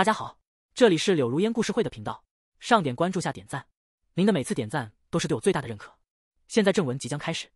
大家好，这里是柳如烟故事会的频道，上点关注，下点赞，您的每次点赞都是对我最大的认可。现在正文即将开始。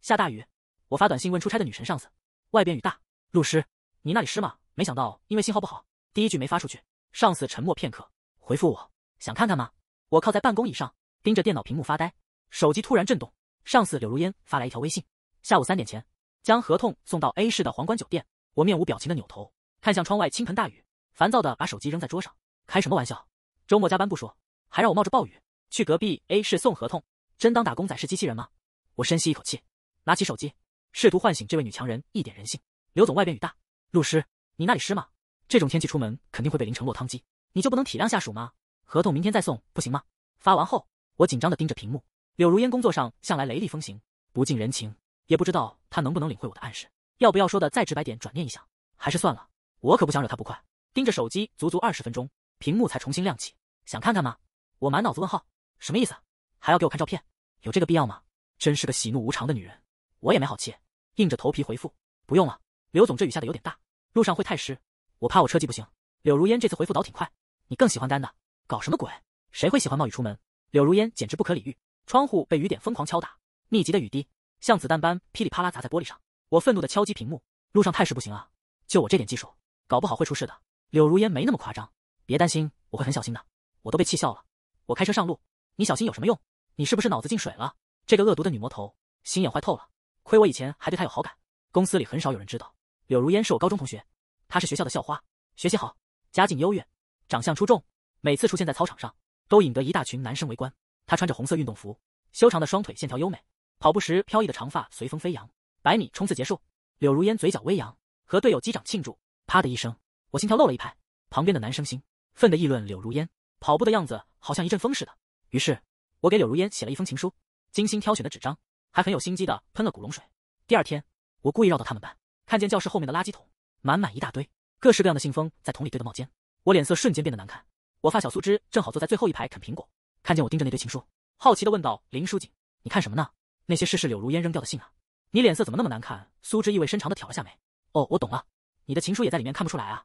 下大雨，我发短信问出差的女神上司，外边雨大，路湿，你那里湿吗？没想到因为信号不好，第一句没发出去。上司沉默片刻，回复我想看看吗？我靠在办公椅上，盯着电脑屏幕发呆。手机突然震动，上司柳如烟发来一条微信：下午三点前将合同送到 A 市的皇冠酒店。我面无表情的扭头看向窗外，倾盆大雨。烦躁的把手机扔在桌上，开什么玩笑？周末加班不说，还让我冒着暴雨去隔壁 A 市送合同，真当打工仔是机器人吗？我深吸一口气，拿起手机，试图唤醒这位女强人一点人性。刘总，外边雨大，陆师，你那里湿吗？这种天气出门肯定会被淋成落汤鸡，你就不能体谅下属吗？合同明天再送不行吗？发完后，我紧张的盯着屏幕。柳如烟工作上向来雷厉风行，不近人情，也不知道她能不能领会我的暗示。要不要说的再直白点？转念一想，还是算了，我可不想惹她不快。盯着手机足足二十分钟，屏幕才重新亮起。想看看吗？我满脑子问号，什么意思？还要给我看照片？有这个必要吗？真是个喜怒无常的女人。我也没好气，硬着头皮回复：不用了。刘总，这雨下的有点大，路上会太湿，我怕我车技不行。柳如烟这次回复倒挺快。你更喜欢干的？搞什么鬼？谁会喜欢冒雨出门？柳如烟简直不可理喻。窗户被雨点疯狂敲打，密集的雨滴像子弹般噼里啪啦砸在玻璃上。我愤怒地敲击屏幕，路上太湿不行啊！就我这点技术，搞不好会出事的。柳如烟没那么夸张，别担心，我会很小心的。我都被气笑了。我开车上路，你小心有什么用？你是不是脑子进水了？这个恶毒的女魔头，心眼坏透了。亏我以前还对她有好感。公司里很少有人知道，柳如烟是我高中同学。她是学校的校花，学习好，家境优越，长相出众。每次出现在操场上，都引得一大群男生围观。她穿着红色运动服，修长的双腿线条优美，跑步时飘逸的长发随风飞扬。百米冲刺结束，柳如烟嘴角微扬，和队友击掌庆祝。啪的一声。我心跳漏了一拍，旁边的男生兴奋地议论柳如烟跑步的样子，好像一阵风似的。于是，我给柳如烟写了一封情书，精心挑选的纸张，还很有心机地喷了古龙水。第二天，我故意绕到他们班，看见教室后面的垃圾桶满满一大堆各式各样的信封，在桶里堆的冒尖。我脸色瞬间变得难看。我发小苏芝正好坐在最后一排啃苹果，看见我盯着那堆情书，好奇地问道：“林书锦，你看什么呢？那些事是柳如烟扔掉的信啊？你脸色怎么那么难看？”苏芝意味深长地挑了下眉：“哦，我懂了，你的情书也在里面，看不出来啊。”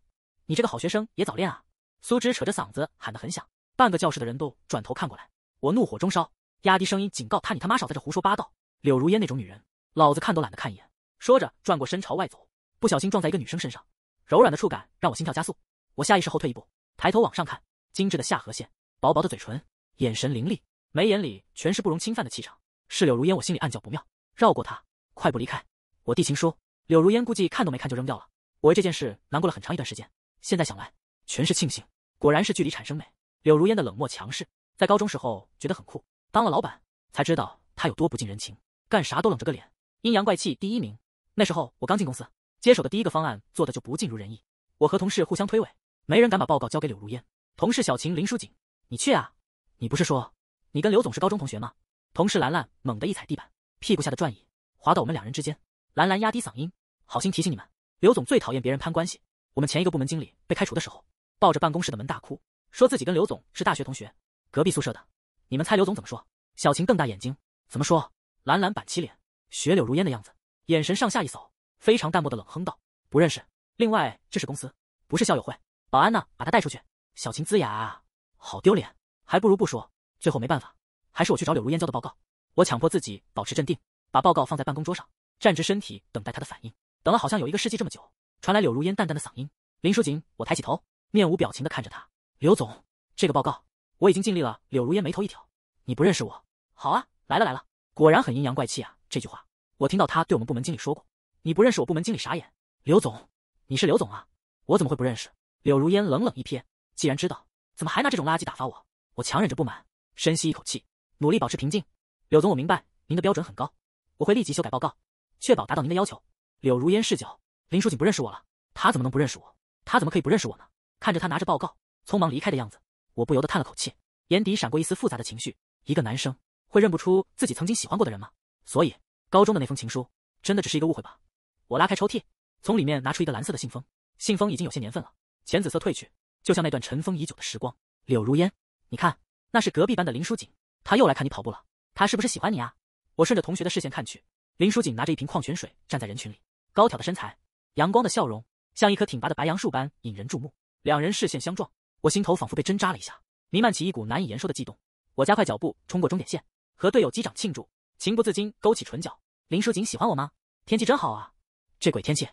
你这个好学生也早恋啊！苏芷扯着嗓子喊得很响，半个教室的人都转头看过来。我怒火中烧，压低声音警告他：“你他妈少在这胡说八道！”柳如烟那种女人，老子看都懒得看一眼。说着转过身朝外走，不小心撞在一个女生身上，柔软的触感让我心跳加速。我下意识后退一步，抬头往上看，精致的下颌线，薄薄的嘴唇，眼神凌厉，眉眼里全是不容侵犯的气场。是柳如烟，我心里暗叫不妙，绕过她，快步离开。我递情书，柳如烟估计看都没看就扔掉了。我为这件事难过了很长一段时间。现在想来，全是庆幸。果然是距离产生美。柳如烟的冷漠强势，在高中时候觉得很酷，当了老板才知道她有多不近人情，干啥都冷着个脸，阴阳怪气。第一名。那时候我刚进公司，接手的第一个方案做的就不尽如人意，我和同事互相推诿，没人敢把报告交给柳如烟。同事小晴、林淑锦，你去啊？你不是说你跟刘总是高中同学吗？同事兰兰猛地一踩地板，屁股下的转椅滑到我们两人之间。兰兰压低嗓音，好心提醒你们，刘总最讨厌别人攀关系。我们前一个部门经理被开除的时候，抱着办公室的门大哭，说自己跟刘总是大学同学，隔壁宿舍的。你们猜刘总怎么说？小晴瞪大眼睛，怎么说？兰兰板起脸，血柳如烟的样子，眼神上下一扫，非常淡漠的冷哼道：“不认识。另外，这是公司，不是校友会。保安呢，把他带出去。”小晴龇牙，好丢脸，还不如不说。最后没办法，还是我去找柳如烟交的报告。我强迫自己保持镇定，把报告放在办公桌上，站直身体，等待他的反应。等了好像有一个世纪这么久。传来柳如烟淡淡的嗓音：“林淑锦，我抬起头，面无表情的看着他。刘总，这个报告我已经尽力了。”柳如烟眉头一挑：“你不认识我？好啊，来了来了，果然很阴阳怪气啊！这句话我听到他对我们部门经理说过。你不认识我部门经理？傻眼！刘总，你是刘总啊，我怎么会不认识？”柳如烟冷冷一瞥：“既然知道，怎么还拿这种垃圾打发我？”我强忍着不满，深吸一口气，努力保持平静。“柳总，我明白您的标准很高，我会立即修改报告，确保达到您的要求。”柳如烟视角。林淑锦不认识我了，他怎么能不认识我？他怎么可以不认识我呢？看着他拿着报告匆忙离开的样子，我不由得叹了口气，眼底闪过一丝复杂的情绪。一个男生会认不出自己曾经喜欢过的人吗？所以高中的那封情书真的只是一个误会吧？我拉开抽屉，从里面拿出一个蓝色的信封，信封已经有些年份了，浅紫色褪去，就像那段尘封已久的时光。柳如烟，你看，那是隔壁班的林淑锦，他又来看你跑步了，他是不是喜欢你啊？我顺着同学的视线看去，林淑锦拿着一瓶矿泉水站在人群里，高挑的身材。阳光的笑容像一棵挺拔的白杨树般引人注目，两人视线相撞，我心头仿佛被针扎了一下，弥漫起一股难以言说的悸动。我加快脚步冲过终点线，和队友击掌庆祝，情不自禁勾起唇角。林书锦喜欢我吗？天气真好啊，这鬼天气！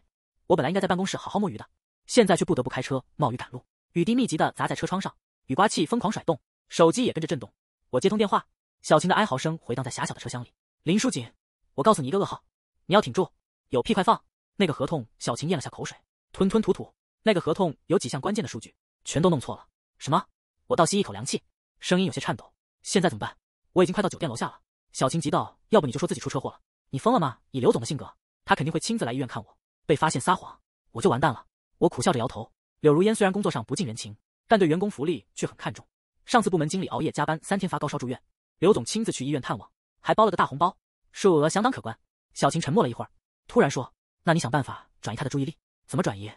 我本来应该在办公室好好摸鱼的，现在却不得不开车冒雨赶路。雨滴密集的砸在车窗上，雨刮器疯狂甩动，手机也跟着震动。我接通电话，小琴的哀嚎声回荡在狭小的车厢里。林淑锦，我告诉你一个噩耗，你要挺住，有屁快放！那个合同，小琴咽了下口水，吞吞吐吐。那个合同有几项关键的数据，全都弄错了。什么？我倒吸一口凉气，声音有些颤抖。现在怎么办？我已经快到酒店楼下了。小琴急道：“要不你就说自己出车祸了？你疯了吗？以刘总的性格，他肯定会亲自来医院看我。被发现撒谎，我就完蛋了。”我苦笑着摇头。柳如烟虽然工作上不近人情，但对员工福利却很看重。上次部门经理熬夜加班三天发高烧住院，刘总亲自去医院探望，还包了个大红包，数额相当可观。小琴沉默了一会儿，突然说。那你想办法转移他的注意力？怎么转移？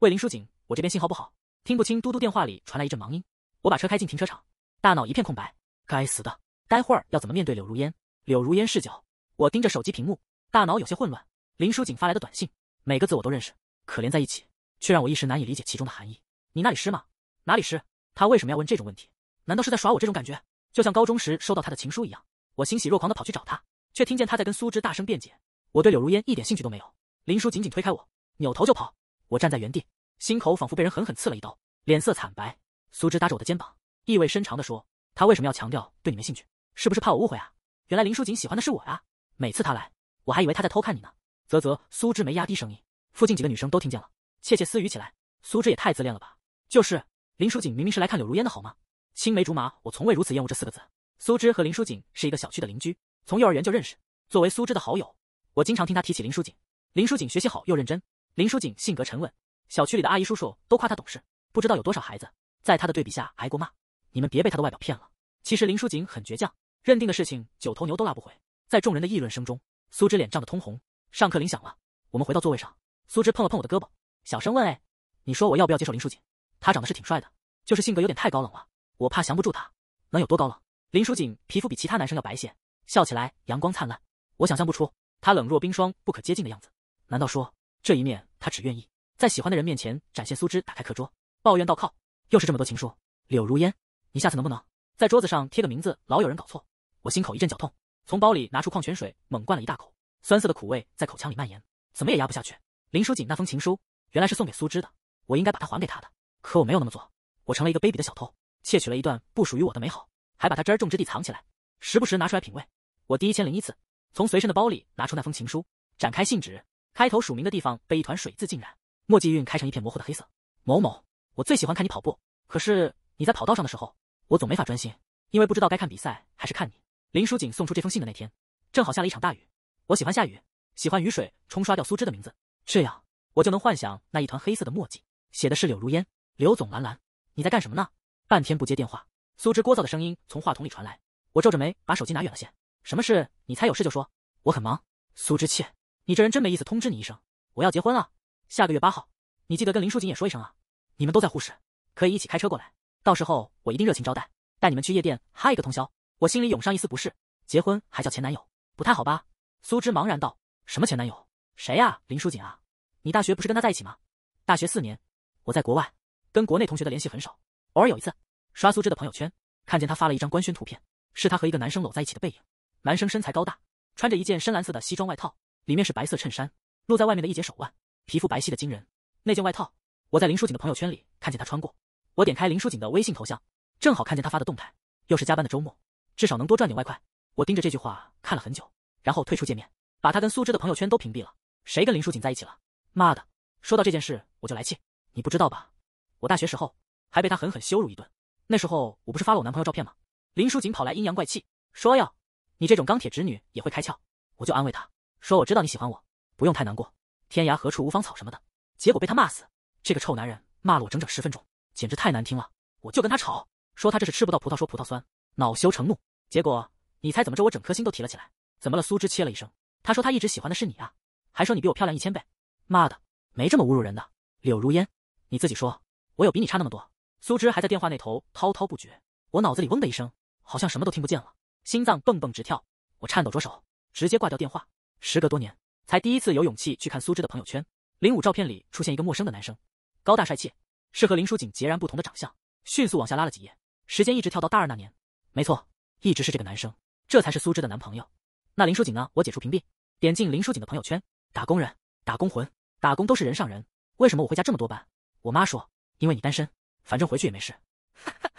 魏林书锦，我这边信号不好，听不清。嘟嘟电话里传来一阵忙音。我把车开进停车场，大脑一片空白。该死的，待会儿要怎么面对柳如烟？柳如烟视角，我盯着手机屏幕，大脑有些混乱。林书锦发来的短信，每个字我都认识，可连在一起，却让我一时难以理解其中的含义。你那里湿吗？哪里湿？他为什么要问这种问题？难道是在耍我？这种感觉，就像高中时收到他的情书一样。我欣喜若狂地跑去找他，却听见他在跟苏芝大声辩解。我对柳如烟一点兴趣都没有。林叔紧紧推开我，扭头就跑。我站在原地，心口仿佛被人狠狠刺了一刀，脸色惨白。苏芝搭着我的肩膀，意味深长地说：“他为什么要强调对你没兴趣？是不是怕我误会啊？原来林淑锦喜欢的是我啊！每次他来，我还以为他在偷看你呢。”啧啧，苏芝没压低声音，附近几个女生都听见了，窃窃私语起来。苏芝也太自恋了吧！就是林淑锦明明是来看柳如烟的好吗？青梅竹马，我从未如此厌恶这四个字。苏芝和林淑锦是一个小区的邻居，从幼儿园就认识。作为苏芝的好友，我经常听她提起林淑锦。林淑锦学习好又认真，林淑锦性格沉稳，小区里的阿姨叔叔都夸她懂事。不知道有多少孩子在她的对比下挨过骂。你们别被她的外表骗了，其实林淑锦很倔强，认定的事情九头牛都拉不回。在众人的议论声中，苏芝脸涨得通红。上课铃响了，我们回到座位上。苏芝碰了碰我的胳膊，小声问：“哎，你说我要不要接受林淑锦？他长得是挺帅的，就是性格有点太高冷了，我怕降不住他。能有多高冷？林淑锦皮肤比其他男生要白些，笑起来阳光灿烂，我想象不出他冷若冰霜不可接近的样子。”难道说这一面他只愿意在喜欢的人面前展现？苏芝打开课桌，抱怨倒靠，又是这么多情书。柳如烟，你下次能不能在桌子上贴个名字？老有人搞错。我心口一阵绞痛，从包里拿出矿泉水，猛灌了一大口，酸涩的苦味在口腔里蔓延，怎么也压不下去。林淑锦那封情书原来是送给苏芝的，我应该把它还给他的，可我没有那么做，我成了一个卑鄙的小偷，窃取了一段不属于我的美好，还把它珍而重之地藏起来，时不时拿出来品味。我第一千零一次从随身的包里拿出那封情书，展开信纸。开头署名的地方被一团水渍浸染，墨迹晕开成一片模糊的黑色。某某，我最喜欢看你跑步，可是你在跑道上的时候，我总没法专心，因为不知道该看比赛还是看你。林淑锦送出这封信的那天，正好下了一场大雨。我喜欢下雨，喜欢雨水冲刷掉苏芝的名字，这样我就能幻想那一团黑色的墨迹写的是柳如烟。柳总，蓝蓝，你在干什么呢？半天不接电话，苏芝聒噪的声音从话筒里传来。我皱着眉，把手机拿远了些。什么事？你猜有事就说。我很忙。苏芝切。你这人真没意思，通知你一声，我要结婚了，下个月八号，你记得跟林淑锦也说一声啊。你们都在沪市，可以一起开车过来，到时候我一定热情招待，带你们去夜店嗨一个通宵。我心里涌上一丝不适，结婚还叫前男友，不太好吧？苏芝茫然道：“什么前男友？谁呀？林淑锦啊？你大学不是跟他在一起吗？大学四年，我在国外，跟国内同学的联系很少，偶尔有一次，刷苏芝的朋友圈，看见她发了一张官宣图片，是她和一个男生搂在一起的背影，男生身材高大，穿着一件深蓝色的西装外套。”里面是白色衬衫，露在外面的一截手腕，皮肤白皙的惊人。那件外套，我在林淑锦的朋友圈里看见他穿过。我点开林淑锦的微信头像，正好看见他发的动态，又是加班的周末，至少能多赚点外快。我盯着这句话看了很久，然后退出界面，把他跟苏芝的朋友圈都屏蔽了。谁跟林淑锦在一起了？妈的！说到这件事我就来气。你不知道吧？我大学时候还被他狠狠羞辱一顿。那时候我不是发了我男朋友照片吗？林淑锦跑来阴阳怪气说：“要，你这种钢铁直女也会开窍？”我就安慰他。说我知道你喜欢我，不用太难过，天涯何处无芳草什么的。结果被他骂死，这个臭男人骂了我整整十分钟，简直太难听了。我就跟他吵，说他这是吃不到葡萄说葡萄酸，恼羞成怒。结果你猜怎么着？我整颗心都提了起来。怎么了？苏芝切了一声，他说他一直喜欢的是你啊，还说你比我漂亮一千倍。妈的，没这么侮辱人的。柳如烟，你自己说，我有比你差那么多。苏芝还在电话那头滔滔不绝，我脑子里嗡的一声，好像什么都听不见了，心脏蹦蹦直跳，我颤抖着手直接挂掉电话。时隔多年，才第一次有勇气去看苏芝的朋友圈。零五照片里出现一个陌生的男生，高大帅气，是和林书锦截然不同的长相。迅速往下拉了几页，时间一直跳到大二那年。没错，一直是这个男生，这才是苏芝的男朋友。那林书锦呢？我解除屏蔽，点进林书锦的朋友圈。打工人，打工魂，打工都是人上人。为什么我会加这么多班？我妈说，因为你单身，反正回去也没事。哈哈，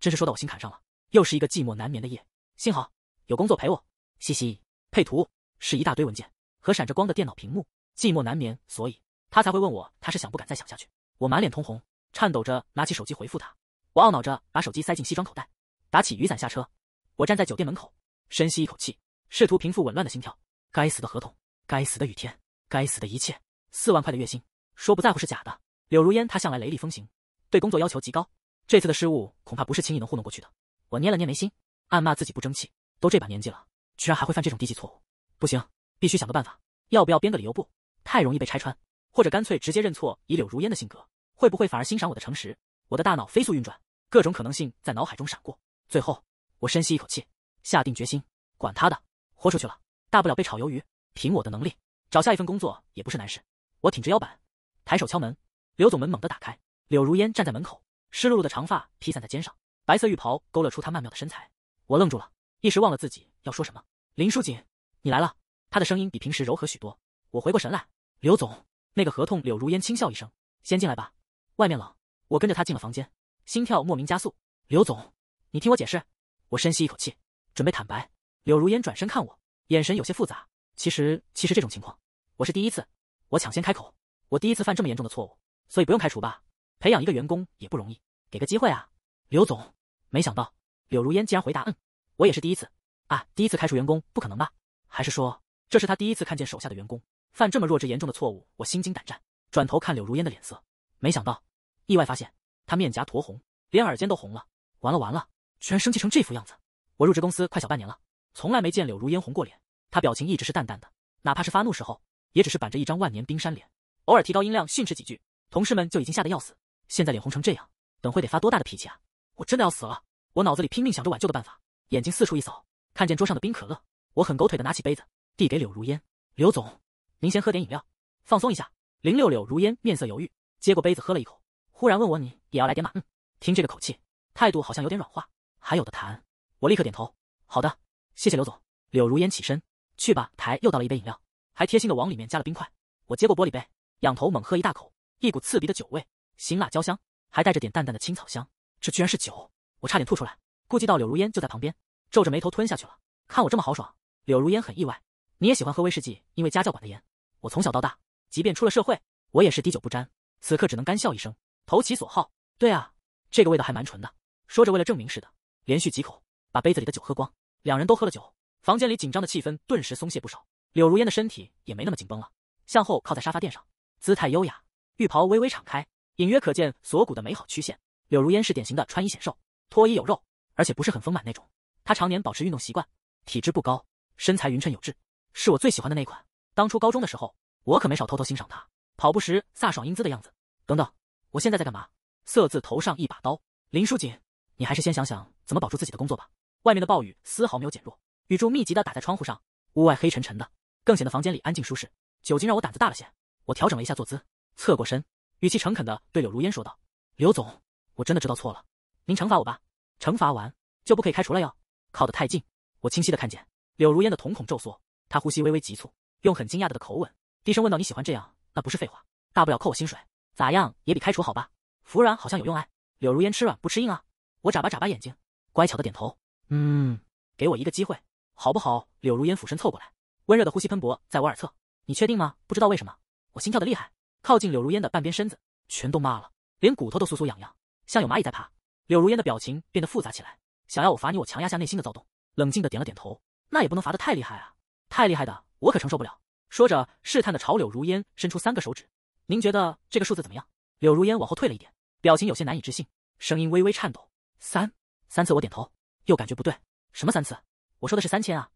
真是说到我心坎上了。又是一个寂寞难眠的夜，幸好有工作陪我。嘻嘻，配图。是一大堆文件和闪着光的电脑屏幕，寂寞难眠，所以他才会问我，他是想不敢再想下去。我满脸通红，颤抖着拿起手机回复他。我懊恼着把手机塞进西装口袋，打起雨伞下车。我站在酒店门口，深吸一口气，试图平复紊乱的心跳。该死的合同，该死的雨天，该死的一切。四万块的月薪，说不在乎是假的。柳如烟，她向来雷厉风行，对工作要求极高，这次的失误恐怕不是轻易能糊弄过去的。我捏了捏眉心，暗骂自己不争气，都这把年纪了，居然还会犯这种低级错误。不行，必须想个办法。要不要编个理由？不太容易被拆穿，或者干脆直接认错。以柳如烟的性格，会不会反而欣赏我的诚实？我的大脑飞速运转，各种可能性在脑海中闪过。最后，我深吸一口气，下定决心，管他的，豁出去了。大不了被炒鱿鱼，凭我的能力，找下一份工作也不是难事。我挺直腰板，抬手敲门。刘总门猛地打开，柳如烟站在门口，湿漉漉的长发披散在肩上，白色浴袍勾勒出她曼妙的身材。我愣住了，一时忘了自己要说什么。林淑锦。你来了，他的声音比平时柔和许多。我回过神来，刘总，那个合同。柳如烟轻笑一声，先进来吧，外面冷。我跟着他进了房间，心跳莫名加速。刘总，你听我解释。我深吸一口气，准备坦白。柳如烟转身看我，眼神有些复杂。其实，其实这种情况，我是第一次。我抢先开口，我第一次犯这么严重的错误，所以不用开除吧？培养一个员工也不容易，给个机会啊，刘总。没想到，柳如烟竟然回答，嗯，我也是第一次啊，第一次开除员工，不可能吧？还是说，这是他第一次看见手下的员工犯这么弱智严重的错误，我心惊胆战，转头看柳如烟的脸色，没想到，意外发现她面颊酡红，连耳尖都红了。完了完了，居然生气成这副样子！我入职公司快小半年了，从来没见柳如烟红过脸，她表情一直是淡淡的，哪怕是发怒时候，也只是板着一张万年冰山脸，偶尔提高音量训斥几句，同事们就已经吓得要死。现在脸红成这样，等会得发多大的脾气啊！我真的要死了！我脑子里拼命想着挽救的办法，眼睛四处一扫，看见桌上的冰可乐。我很狗腿的拿起杯子递给柳如烟，刘总，您先喝点饮料，放松一下。林六柳如烟面色犹豫，接过杯子喝了一口，忽然问我：“你也要来点吗？”嗯，听这个口气，态度好像有点软化，还有的谈。我立刻点头：“好的，谢谢刘总。”柳如烟起身：“去吧。”台又倒了一杯饮料，还贴心的往里面加了冰块。我接过玻璃杯，仰头猛喝一大口，一股刺鼻的酒味，辛辣焦香，还带着点淡淡的青草香。这居然是酒，我差点吐出来。顾及到柳如烟就在旁边，皱着眉头吞下去了。看我这么豪爽。柳如烟很意外，你也喜欢喝威士忌？因为家教管的严，我从小到大，即便出了社会，我也是滴酒不沾。此刻只能干笑一声，投其所好。对啊，这个味道还蛮纯的。说着，为了证明似的，连续几口把杯子里的酒喝光。两人都喝了酒，房间里紧张的气氛顿时松懈不少。柳如烟的身体也没那么紧绷了，向后靠在沙发垫上，姿态优雅，浴袍微微敞开，隐约可见锁骨的美好曲线。柳如烟是典型的穿衣显瘦，脱衣有肉，而且不是很丰满那种。她常年保持运动习惯，体质不高。身材匀称有致，是我最喜欢的那一款。当初高中的时候，我可没少偷偷欣赏她，跑步时飒爽英姿的样子。等等，我现在在干嘛？色字头上一把刀，林淑锦，你还是先想想怎么保住自己的工作吧。外面的暴雨丝毫没有减弱，雨珠密集的打在窗户上，屋外黑沉沉的，更显得房间里安静舒适。酒精让我胆子大了些，我调整了一下坐姿，侧过身，语气诚恳的对柳如烟说道：“刘总，我真的知道错了，您惩罚我吧。惩罚完就不可以开除了哟。靠得太近，我清晰的看见。”柳如烟的瞳孔骤缩，她呼吸微微急促，用很惊讶的口吻低声问道：“你喜欢这样？那不是废话，大不了扣我薪水，咋样也比开除好吧？服软好像有用哎。”柳如烟吃软不吃硬啊！我眨巴眨巴眼睛，乖巧的点头：“嗯，给我一个机会，好不好？”柳如烟俯身凑过来，温热的呼吸喷薄在我耳侧：“你确定吗？”不知道为什么，我心跳的厉害，靠近柳如烟的半边身子全都麻了，连骨头都酥酥痒痒，像有蚂蚁在爬。柳如烟的表情变得复杂起来，想要我罚你，我强压下内心的躁动，冷静的点了点头。那也不能罚得太厉害啊，太厉害的我可承受不了。说着，试探的朝柳如烟伸出三个手指：“您觉得这个数字怎么样？”柳如烟往后退了一点，表情有些难以置信，声音微微颤抖：“三三次。”我点头，又感觉不对，什么三次？我说的是三千啊，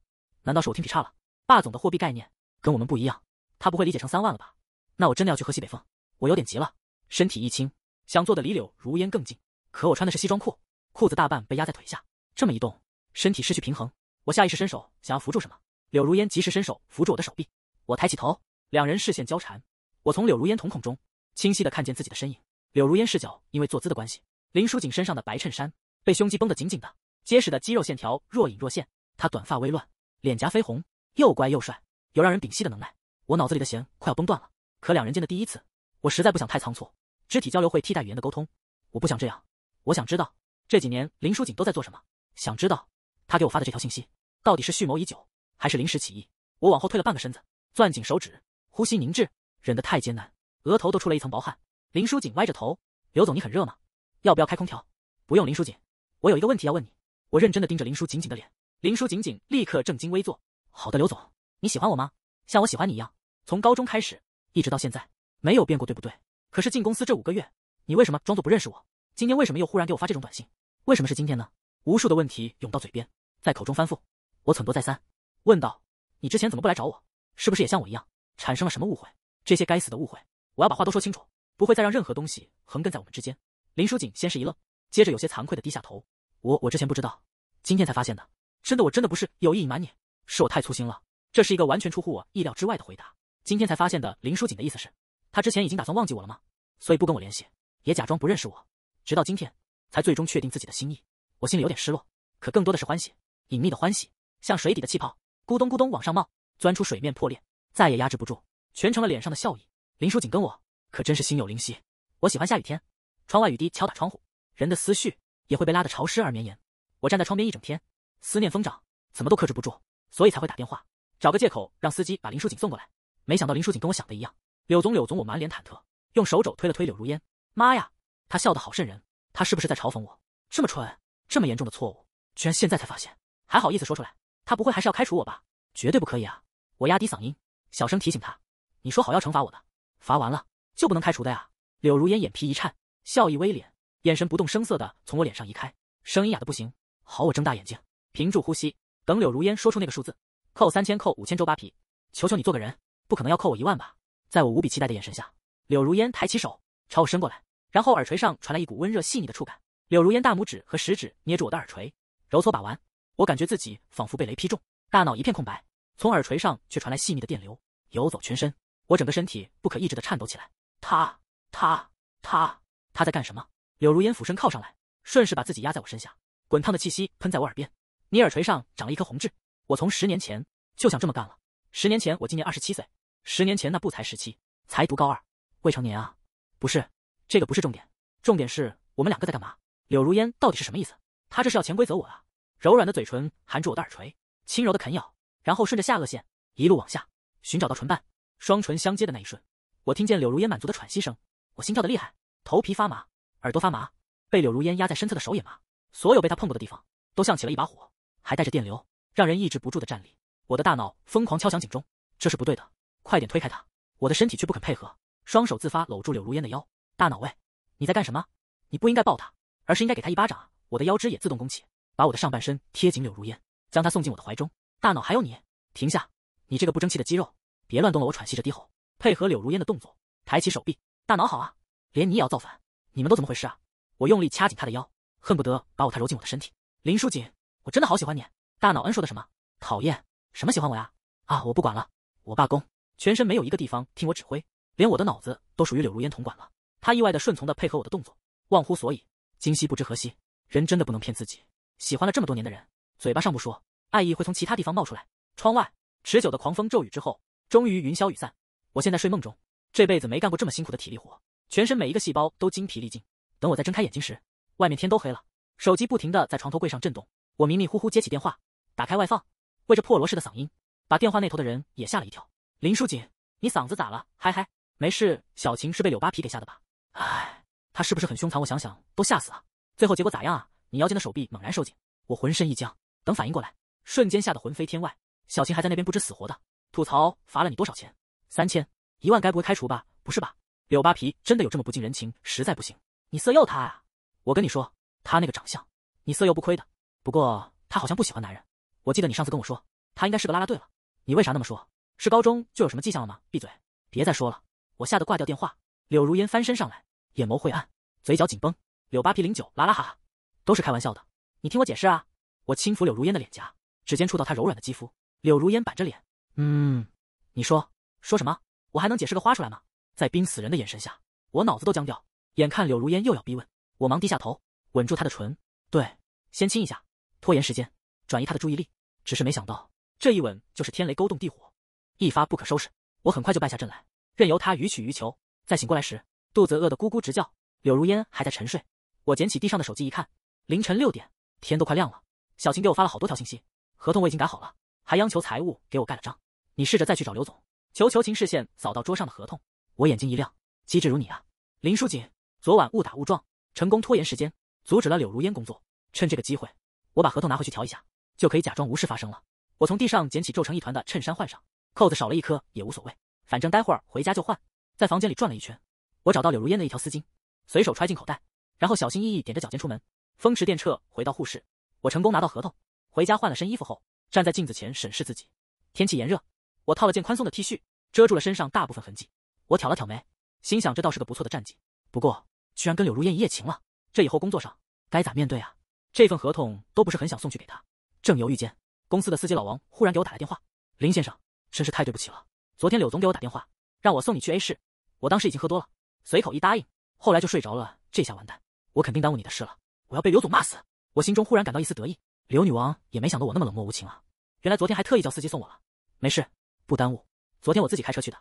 难道是我听体差了？霸总的货币概念跟我们不一样，他不会理解成三万了吧？那我真的要去喝西北风？我有点急了，身体一轻，想坐的离柳如烟更近，可我穿的是西装裤，裤子大半被压在腿下，这么一动，身体失去平衡。我下意识伸手想要扶住什么，柳如烟及时伸手扶住我的手臂。我抬起头，两人视线交缠。我从柳如烟瞳孔中清晰的看见自己的身影。柳如烟视角因为坐姿的关系，林淑锦身上的白衬衫被胸肌绷得紧紧的，结实的肌肉线条若隐若现。她短发微乱，脸颊绯红，又乖又帅，有让人屏息的能耐。我脑子里的弦快要崩断了。可两人间的第一次，我实在不想太仓促。肢体交流会替代语言的沟通，我不想这样。我想知道这几年林淑锦都在做什么。想知道。他给我发的这条信息，到底是蓄谋已久，还是临时起意？我往后退了半个身子，攥紧手指，呼吸凝滞，忍得太艰难，额头都出了一层薄汗。林书锦歪着头：“刘总，你很热吗？要不要开空调？”“不用。”林书锦，“我有一个问题要问你。”我认真的盯着林书锦锦的脸。林书锦锦立刻正襟危坐：“好的，刘总，你喜欢我吗？像我喜欢你一样，从高中开始，一直到现在，没有变过，对不对？可是进公司这五个月，你为什么装作不认识我？今天为什么又忽然给我发这种短信？为什么是今天呢？”无数的问题涌到嘴边，在口中翻覆。我忖度再三，问道：“你之前怎么不来找我？是不是也像我一样产生了什么误会？这些该死的误会，我要把话都说清楚，不会再让任何东西横亘在我们之间。”林书锦先是一愣，接着有些惭愧地低下头：“我我之前不知道，今天才发现的。真的，我真的不是有意隐瞒你，是我太粗心了。”这是一个完全出乎我意料之外的回答。今天才发现的，林书锦的意思是，他之前已经打算忘记我了吗？所以不跟我联系，也假装不认识我，直到今天，才最终确定自己的心意。我心里有点失落，可更多的是欢喜，隐秘的欢喜，像水底的气泡，咕咚咕咚往上冒，钻出水面破裂，再也压制不住，全成了脸上的笑意。林叔紧跟我，可真是心有灵犀。我喜欢下雨天，窗外雨滴敲打窗户，人的思绪也会被拉得潮湿而绵延。我站在窗边一整天，思念疯长，怎么都克制不住，所以才会打电话，找个借口让司机把林淑锦送过来。没想到林淑锦跟我想的一样。柳总，柳总，我满脸忐忑，用手肘推了推柳如烟，妈呀，她笑得好瘆人，她是不是在嘲讽我这么蠢？这么严重的错误，居然现在才发现，还好意思说出来？他不会还是要开除我吧？绝对不可以啊！我压低嗓音，小声提醒他：“你说好要惩罚我的，罚完了就不能开除的呀。”柳如烟眼皮一颤，笑意微敛，眼神不动声色地从我脸上移开，声音哑的不行。好，我睁大眼睛，屏住呼吸，等柳如烟说出那个数字。扣三千，扣五千，周扒皮！求求你做个人，不可能要扣我一万吧？在我无比期待的眼神下，柳如烟抬起手朝我伸过来，然后耳垂上传来一股温热细腻的触感。柳如烟大拇指和食指捏住我的耳垂，揉搓把玩，我感觉自己仿佛被雷劈中，大脑一片空白。从耳垂上却传来细腻的电流游走全身，我整个身体不可抑制的颤抖起来。他他他他在干什么？柳如烟俯身靠上来，顺势把自己压在我身下，滚烫的气息喷在我耳边。你耳垂上长了一颗红痣，我从十年前就想这么干了。十年前我今年二十七岁，十年前那不才十七，才读高二，未成年啊！不是，这个不是重点，重点是我们两个在干嘛？柳如烟到底是什么意思？他这是要潜规则我啊！柔软的嘴唇含住我的耳垂，轻柔的啃咬，然后顺着下颚线一路往下，寻找到唇瓣，双唇相接的那一瞬，我听见柳如烟满足的喘息声。我心跳的厉害，头皮发麻，耳朵发麻，被柳如烟压在身侧的手也麻。所有被他碰过的地方都像起了一把火，还带着电流，让人抑制不住的站立。我的大脑疯狂敲响警钟，这是不对的，快点推开他！我的身体却不肯配合，双手自发搂住柳如烟的腰。大脑喂，你在干什么？你不应该抱他。而是应该给他一巴掌我的腰肢也自动弓起，把我的上半身贴紧柳如烟，将她送进我的怀中。大脑还有你，停下！你这个不争气的肌肉，别乱动了！我喘息着低吼，配合柳如烟的动作，抬起手臂。大脑好啊，连你也要造反？你们都怎么回事啊？我用力掐紧她的腰，恨不得把我她揉进我的身体。林淑锦，我真的好喜欢你。大脑恩说的什么？讨厌，什么喜欢我呀？啊，我不管了，我罢工，全身没有一个地方听我指挥，连我的脑子都属于柳如烟统管了。他意外的顺从的配合我的动作，忘乎所以。今夕不知何夕，人真的不能骗自己。喜欢了这么多年的人，嘴巴上不说，爱意会从其他地方冒出来。窗外，持久的狂风骤雨之后，终于云消雨散。我现在睡梦中，这辈子没干过这么辛苦的体力活，全身每一个细胞都精疲力尽。等我再睁开眼睛时，外面天都黑了。手机不停的在床头柜上震动，我迷迷糊糊接起电话，打开外放，为这破罗氏的嗓音，把电话那头的人也吓了一跳。林淑锦，你嗓子咋了？嗨嗨，没事，小晴是被柳扒皮给吓的吧？唉。他是不是很凶残？我想想都吓死啊！最后结果咋样啊？你腰间的手臂猛然收紧，我浑身一僵，等反应过来，瞬间吓得魂飞天外。小琴还在那边不知死活的吐槽，罚了你多少钱？三千？一万？该不会开除吧？不是吧？柳扒皮真的有这么不近人情？实在不行，你色诱他啊！我跟你说，他那个长相，你色诱不亏的。不过他好像不喜欢男人，我记得你上次跟我说，他应该是个拉拉队了。你为啥那么说？是高中就有什么迹象了吗？闭嘴，别再说了！我吓得挂掉电话。柳如烟翻身上来。眼眸晦暗，嘴角紧绷。柳扒皮零九，啦啦哈，哈，都是开玩笑的。你听我解释啊！我轻抚柳如烟的脸颊，指尖触到她柔软的肌肤。柳如烟板着脸，嗯，你说说什么？我还能解释个花出来吗？在濒死人的眼神下，我脑子都僵掉。眼看柳如烟又要逼问，我忙低下头，稳住她的唇。对，先亲一下，拖延时间，转移她的注意力。只是没想到，这一吻就是天雷勾动地火，一发不可收拾。我很快就败下阵来，任由他予取予求。再醒过来时。肚子饿得咕咕直叫，柳如烟还在沉睡。我捡起地上的手机一看，凌晨六点，天都快亮了。小琴给我发了好多条信息，合同我已经改好了，还央求财务给我盖了章。你试着再去找刘总。求求。情，视线扫到桌上的合同，我眼睛一亮，机智如你啊，林淑锦。昨晚误打误撞，成功拖延时间，阻止了柳如烟工作。趁这个机会，我把合同拿回去调一下，就可以假装无事发生了。我从地上捡起皱成一团的衬衫换上，扣子少了一颗也无所谓，反正待会儿回家就换。在房间里转了一圈。我找到柳如烟的一条丝巾，随手揣进口袋，然后小心翼翼踮着脚尖出门，风驰电掣回到护士。我成功拿到合同，回家换了身衣服后，站在镜子前审视自己。天气炎热，我套了件宽松的 T 恤，遮住了身上大部分痕迹。我挑了挑眉，心想这倒是个不错的战绩。不过，居然跟柳如烟一夜情了，这以后工作上该咋面对啊？这份合同都不是很想送去给他。正犹豫间，公司的司机老王忽然给我打来电话：“林先生，真是太对不起了，昨天柳总给我打电话，让我送你去 A 市，我当时已经喝多了。”随口一答应，后来就睡着了。这下完蛋，我肯定耽误你的事了，我要被刘总骂死。我心中忽然感到一丝得意，刘女王也没想到我那么冷漠无情啊。原来昨天还特意叫司机送我了。没事，不耽误。昨天我自己开车去的。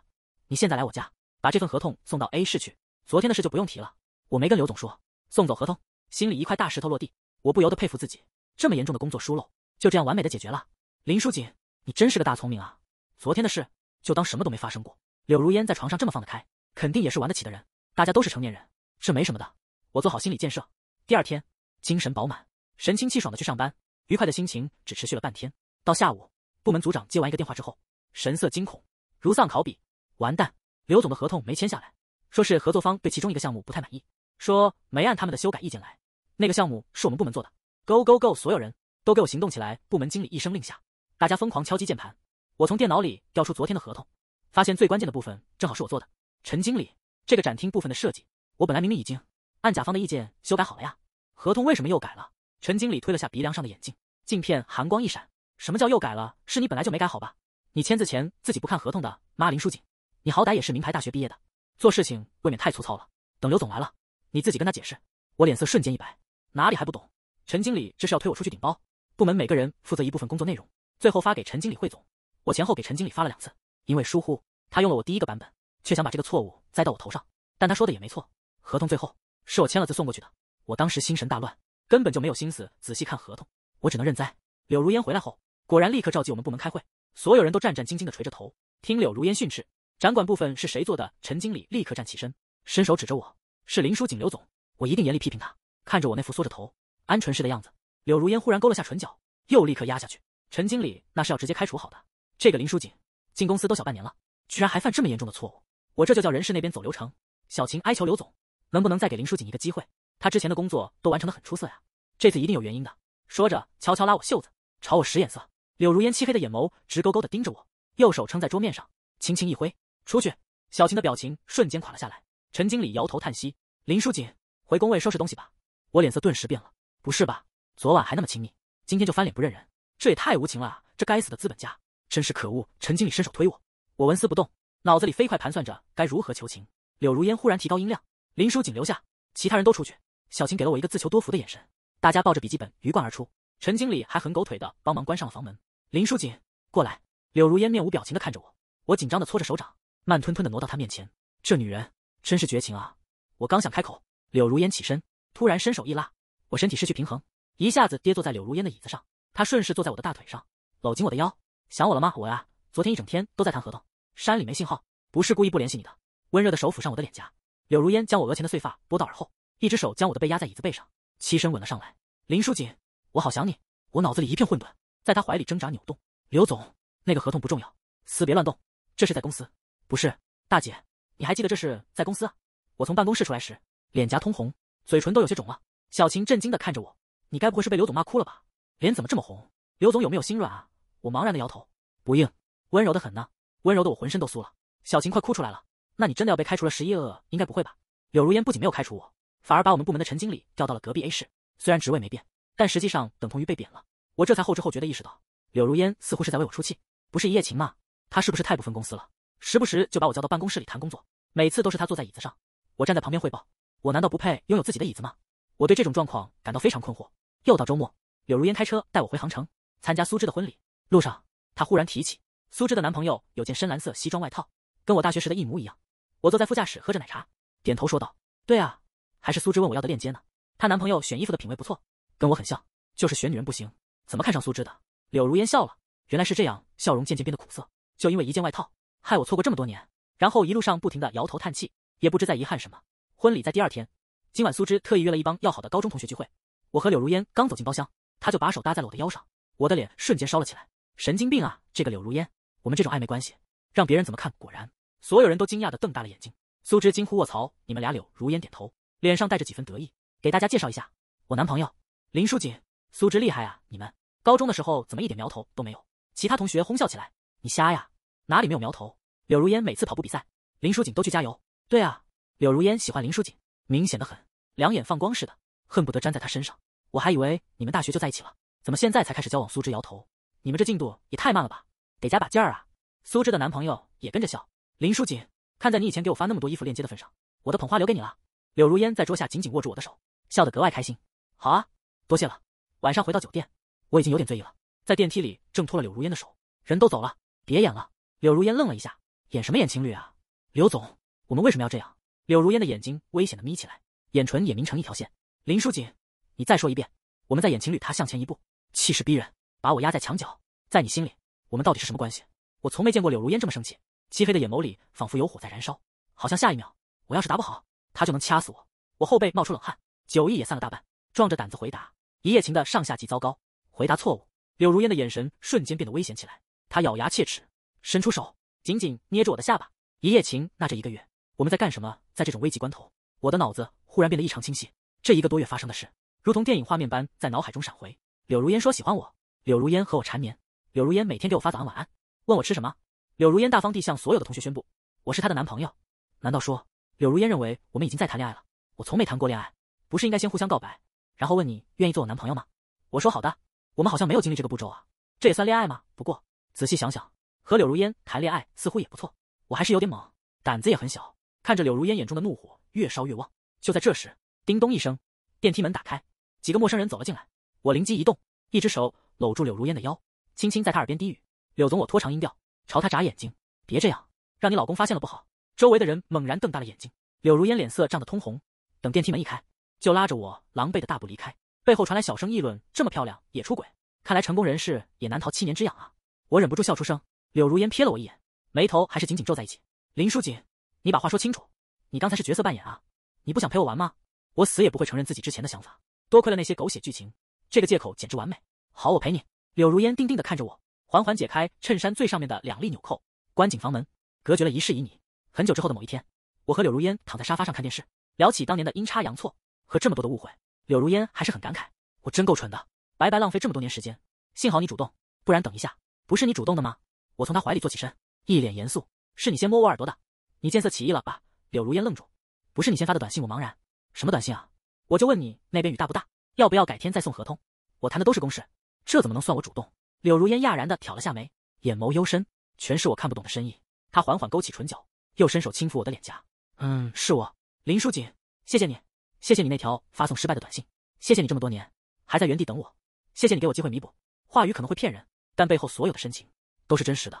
你现在来我家，把这份合同送到 A 市去。昨天的事就不用提了，我没跟刘总说。送走合同，心里一块大石头落地，我不由得佩服自己，这么严重的工作疏漏，就这样完美的解决了。林淑锦，你真是个大聪明啊。昨天的事，就当什么都没发生过。柳如烟在床上这么放得开，肯定也是玩得起的人。大家都是成年人，这没什么的。我做好心理建设，第二天精神饱满、神清气爽的去上班。愉快的心情只持续了半天，到下午，部门组长接完一个电话之后，神色惊恐，如丧考妣。完蛋，刘总的合同没签下来，说是合作方对其中一个项目不太满意，说没按他们的修改意见来。那个项目是我们部门做的。Go go go！所有人都给我行动起来！部门经理一声令下，大家疯狂敲击键盘。我从电脑里调出昨天的合同，发现最关键的部分正好是我做的。陈经理。这个展厅部分的设计，我本来明明已经按甲方的意见修改好了呀，合同为什么又改了？陈经理推了下鼻梁上的眼镜，镜片寒光一闪。什么叫又改了？是你本来就没改好吧？你签字前自己不看合同的，妈林淑锦，你好歹也是名牌大学毕业的，做事情未免太粗糙了。等刘总来了，你自己跟他解释。我脸色瞬间一白，哪里还不懂？陈经理这是要推我出去顶包？部门每个人负责一部分工作内容，最后发给陈经理汇总。我前后给陈经理发了两次，因为疏忽，他用了我第一个版本，却想把这个错误。栽到我头上，但他说的也没错。合同最后是我签了字送过去的，我当时心神大乱，根本就没有心思仔细看合同，我只能认栽。柳如烟回来后，果然立刻召集我们部门开会，所有人都战战兢兢地垂着头听柳如烟训斥。展馆部分是谁做的？陈经理立刻站起身，伸手指着我：“是林书锦，刘总，我一定严厉批评他。”看着我那副缩着头、鹌鹑式的样子，柳如烟忽然勾了下唇角，又立刻压下去。陈经理那是要直接开除好的。这个林书锦进公司都小半年了，居然还犯这么严重的错误。我这就叫人事那边走流程。小琴哀求刘总，能不能再给林淑锦一个机会？她之前的工作都完成的很出色呀，这次一定有原因的。说着，悄悄拉我袖子，朝我使眼色。柳如烟漆黑的眼眸直勾勾地盯着我，右手撑在桌面上，轻轻一挥，出去。小琴的表情瞬间垮了下来。陈经理摇头叹息：“林淑锦，回工位收拾东西吧。”我脸色顿时变了，不是吧？昨晚还那么亲密，今天就翻脸不认人，这也太无情了！这该死的资本家，真是可恶！陈经理伸手推我，我纹丝不动。脑子里飞快盘算着该如何求情，柳如烟忽然提高音量：“林淑锦留下，其他人都出去。”小琴给了我一个自求多福的眼神。大家抱着笔记本鱼贯而出。陈经理还很狗腿的帮忙关上了房门。林淑锦，过来。柳如烟面无表情的看着我，我紧张的搓着手掌，慢吞吞的挪到她面前。这女人真是绝情啊！我刚想开口，柳如烟起身，突然伸手一拉，我身体失去平衡，一下子跌坐在柳如烟的椅子上。她顺势坐在我的大腿上，搂紧我的腰。想我了吗？我呀，昨天一整天都在谈合同。山里没信号，不是故意不联系你的。温热的手抚上我的脸颊，柳如烟将我额前的碎发拨到耳后，一只手将我的背压在椅子背上，栖身吻了上来。林淑锦，我好想你。我脑子里一片混沌，在他怀里挣扎扭动。刘总，那个合同不重要，私别乱动。这是在公司，不是大姐，你还记得这是在公司？我从办公室出来时，脸颊通红，嘴唇都有些肿了。小琴震惊的看着我，你该不会是被刘总骂哭了吧？脸怎么这么红？刘总有没有心软啊？我茫然的摇头，不硬，温柔的很呢。温柔的我浑身都酥了，小晴快哭出来了。那你真的要被开除了？十一恶应该不会吧？柳如烟不仅没有开除我，反而把我们部门的陈经理调到了隔壁 A 市，虽然职位没变，但实际上等同于被贬了。我这才后知后觉地意识到，柳如烟似乎是在为我出气，不是一夜情吗？他是不是太不分公司了？时不时就把我叫到办公室里谈工作，每次都是他坐在椅子上，我站在旁边汇报。我难道不配拥有自己的椅子吗？我对这种状况感到非常困惑。又到周末，柳如烟开车带我回杭城参加苏芝的婚礼。路上，他忽然提起。苏芝的男朋友有件深蓝色西装外套，跟我大学时的一模一样。我坐在副驾驶，喝着奶茶，点头说道：“对啊，还是苏芝问我要的链接呢。她男朋友选衣服的品味不错，跟我很像，就是选女人不行。怎么看上苏芝的？”柳如烟笑了，原来是这样，笑容渐渐变得苦涩。就因为一件外套，害我错过这么多年。然后一路上不停地摇头叹气，也不知在遗憾什么。婚礼在第二天，今晚苏芝特意约了一帮要好的高中同学聚会。我和柳如烟刚走进包厢，她就把手搭在了我的腰上，我的脸瞬间烧了起来。神经病啊，这个柳如烟！我们这种暧昧关系，让别人怎么看？果然，所有人都惊讶的瞪大了眼睛。苏芝惊呼：“卧槽！”你们俩。柳如烟点头，脸上带着几分得意，给大家介绍一下，我男朋友林书锦。苏芝厉害啊！你们高中的时候怎么一点苗头都没有？其他同学哄笑起来：“你瞎呀？哪里没有苗头？”柳如烟每次跑步比赛，林书锦都去加油。对啊，柳如烟喜欢林书锦，明显的很，两眼放光似的，恨不得粘在他身上。我还以为你们大学就在一起了，怎么现在才开始交往？苏芝摇头：“你们这进度也太慢了吧。”得加把劲儿啊！苏芝的男朋友也跟着笑。林淑锦，看在你以前给我发那么多衣服链接的份上，我的捧花留给你了。柳如烟在桌下紧紧握住我的手，笑得格外开心。好啊，多谢了。晚上回到酒店，我已经有点醉意了，在电梯里挣脱了柳如烟的手。人都走了，别演了。柳如烟愣了一下，演什么演情侣啊？刘总，我们为什么要这样？柳如烟的眼睛危险的眯起来，眼唇也眯成一条线。林淑锦，你再说一遍，我们在演情侣。他向前一步，气势逼人，把我压在墙角。在你心里。我们到底是什么关系？我从没见过柳如烟这么生气，漆黑的眼眸里仿佛有火在燃烧，好像下一秒我要是答不好，她就能掐死我。我后背冒出冷汗，酒意也散了大半，壮着胆子回答：“一夜情的上下级，糟糕，回答错误。”柳如烟的眼神瞬间变得危险起来，她咬牙切齿，伸出手，紧紧捏住我的下巴。一夜情那这一个月我们在干什么？在这种危急关头，我的脑子忽然变得异常清晰，这一个多月发生的事，如同电影画面般在脑海中闪回。柳如烟说喜欢我，柳如烟和我缠绵。柳如烟每天给我发早安晚安，问我吃什么。柳如烟大方地向所有的同学宣布，我是她的男朋友。难道说柳如烟认为我们已经在谈恋爱了？我从没谈过恋爱，不是应该先互相告白，然后问你愿意做我男朋友吗？我说好的。我们好像没有经历这个步骤啊，这也算恋爱吗？不过仔细想想，和柳如烟谈恋爱似乎也不错。我还是有点猛，胆子也很小。看着柳如烟眼中的怒火越烧越旺，就在这时，叮咚一声，电梯门打开，几个陌生人走了进来。我灵机一动，一只手搂住柳如烟的腰。轻轻在他耳边低语：“柳总，我拖长音调朝他眨眼睛，别这样，让你老公发现了不好。”周围的人猛然瞪大了眼睛。柳如烟脸色涨得通红，等电梯门一开，就拉着我狼狈的大步离开。背后传来小声议论：“这么漂亮也出轨，看来成功人士也难逃七年之痒啊！”我忍不住笑出声。柳如烟瞥了我一眼，眉头还是紧紧皱在一起。“林淑锦，你把话说清楚，你刚才是角色扮演啊？你不想陪我玩吗？我死也不会承认自己之前的想法。多亏了那些狗血剧情，这个借口简直完美。好，我陪你。”柳如烟定定的看着我，缓缓解开衬衫最上面的两粒纽扣，关紧房门，隔绝了一室旖旎。很久之后的某一天，我和柳如烟躺在沙发上看电视，聊起当年的阴差阳错和这么多的误会，柳如烟还是很感慨：“我真够蠢的，白白浪费这么多年时间。幸好你主动，不然等一下不是你主动的吗？”我从他怀里坐起身，一脸严肃：“是你先摸我耳朵的，你见色起意了吧？”柳如烟愣住：“不是你先发的短信。”我茫然：“什么短信啊？我就问你那边雨大不大，要不要改天再送合同？我谈的都是公事。”这怎么能算我主动？柳如烟讶然地挑了下眉，眼眸幽深，全是我看不懂的深意。她缓缓勾起唇角，又伸手轻抚我的脸颊。嗯，是我，林淑锦，谢谢你，谢谢你那条发送失败的短信，谢谢你这么多年还在原地等我，谢谢你给我机会弥补。话语可能会骗人，但背后所有的深情都是真实的。